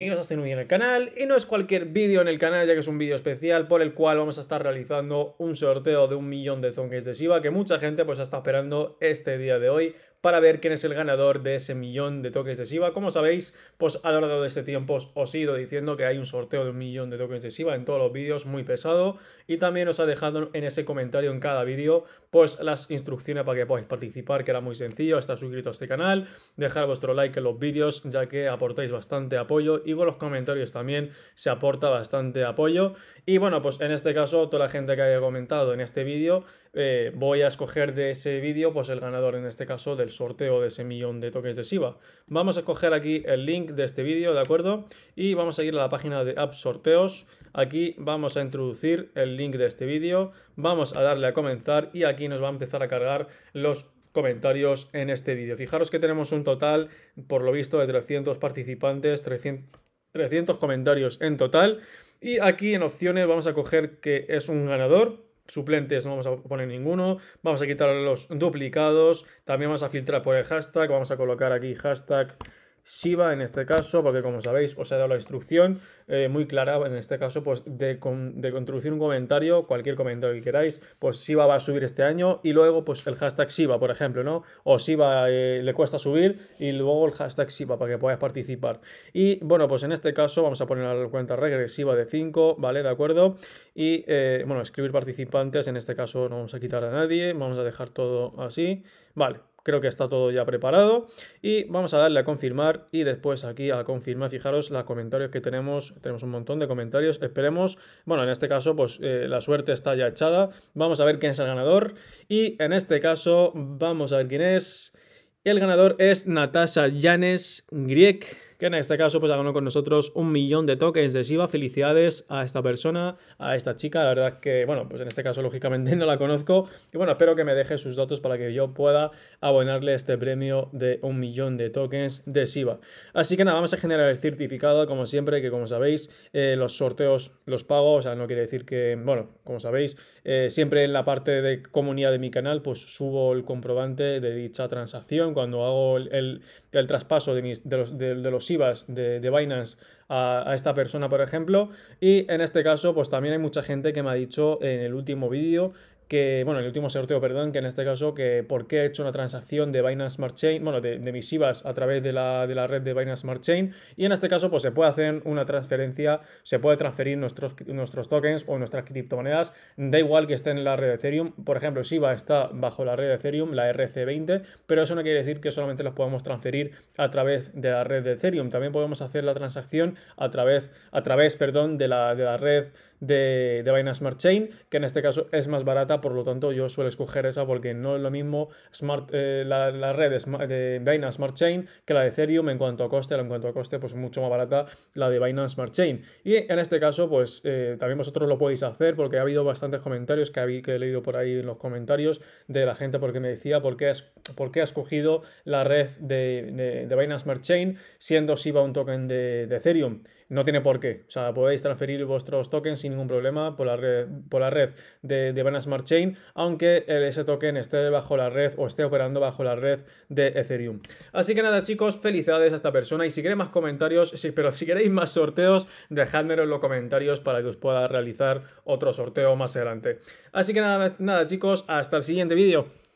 y nos estén bien en el canal. Y no es cualquier vídeo en el canal, ya que es un vídeo especial por el cual vamos a estar realizando un sorteo de un millón de tonques de Siva que mucha gente pues está esperando este día de hoy para ver quién es el ganador de ese millón de tokens de Shiba. Como sabéis, pues a lo largo de este tiempo os he ido diciendo que hay un sorteo de un millón de tokens de Shiba en todos los vídeos, muy pesado. Y también os ha dejado en ese comentario en cada vídeo, pues las instrucciones para que podáis participar, que era muy sencillo, estar suscrito a este canal, dejar vuestro like en los vídeos, ya que aportáis bastante apoyo y con los comentarios también se aporta bastante apoyo. Y bueno, pues en este caso, toda la gente que haya comentado en este vídeo, eh, voy a escoger de ese vídeo, pues el ganador en este caso del sorteo de ese millón de toques de SIBA. Vamos a coger aquí el link de este vídeo, ¿de acuerdo? Y vamos a ir a la página de App Sorteos. Aquí vamos a introducir el link de este vídeo, vamos a darle a comenzar y aquí nos va a empezar a cargar los comentarios en este vídeo. Fijaros que tenemos un total, por lo visto, de 300 participantes, 300, 300 comentarios en total. Y aquí en opciones vamos a coger que es un ganador suplentes no vamos a poner ninguno, vamos a quitar los duplicados, también vamos a filtrar por el hashtag, vamos a colocar aquí hashtag Shiva en este caso, porque como sabéis os he dado la instrucción eh, muy clara en este caso pues de, de introducir un comentario, cualquier comentario que queráis, pues siba va a subir este año y luego pues el hashtag Siva por ejemplo, ¿no? O Siva eh, le cuesta subir y luego el hashtag siba para que podáis participar. Y bueno, pues en este caso vamos a poner la cuenta regresiva de 5, ¿vale? ¿De acuerdo? Y eh, bueno, escribir participantes, en este caso no vamos a quitar a nadie, vamos a dejar todo así, ¿vale? Creo que está todo ya preparado y vamos a darle a confirmar y después aquí a confirmar, fijaros los comentarios que tenemos, tenemos un montón de comentarios, esperemos, bueno, en este caso pues eh, la suerte está ya echada, vamos a ver quién es el ganador y en este caso vamos a ver quién es. El ganador es Natasha Yanes Grieg que en este caso pues ha con nosotros un millón de tokens de Shiba. Felicidades a esta persona, a esta chica, la verdad que, bueno, pues en este caso lógicamente no la conozco. Y bueno, espero que me deje sus datos para que yo pueda abonarle este premio de un millón de tokens de Shiba. Así que nada, vamos a generar el certificado, como siempre, que como sabéis, eh, los sorteos los pago, o sea, no quiere decir que, bueno, como sabéis, eh, siempre en la parte de comunidad de mi canal, pues subo el comprobante de dicha transacción cuando hago el, el, traspaso de, de los de, Binance a, a, esta persona, por ejemplo. Y en este caso, pues también hay mucha gente que me ha dicho en el último vídeo que, bueno, el último sorteo, perdón, que en este caso, que por qué he hecho una transacción de Binance Smart Chain, bueno, de, de mis a través de la, red de Binance Smart Chain, y en este caso, pues se puede hacer una transferencia, se puede transferir nuestros, nuestros tokens o nuestras criptomonedas, da igual que estén en la red de Ethereum, por ejemplo, si está bajo la red de Ethereum, la RC20, pero eso no quiere decir que solamente las podamos transferir a través de la red de Ethereum, también podemos hacer la transacción a través, a través, perdón, de la, de la red de, de Binance Smart Chain, que en este caso es más barata, por lo tanto yo suelo escoger esa porque no es lo mismo Smart, eh, la, red de, Binance Smart Chain que la de Ethereum en cuanto a coste, en cuanto a coste pues mucho más barata la de Binance Smart Chain. Y en este caso pues eh, también vosotros lo podéis hacer porque ha habido bastantes comentarios que, he leído por ahí en los comentarios de la gente porque me decía por qué has, por qué la red de, de, Binance Smart Chain siendo SIBA un token de, de Ethereum. No tiene por qué. O sea, podéis transferir vuestros tokens sin ningún problema por la red, por la red de, de Smart Chain, aunque ese token esté bajo la red o esté operando bajo la red de Ethereum. Así que nada, chicos, felicidades a esta persona. Y si queréis más comentarios, pero si queréis más sorteos, dejadmelo en los comentarios para que os pueda realizar otro sorteo más adelante. Así que nada, nada chicos, hasta el siguiente vídeo.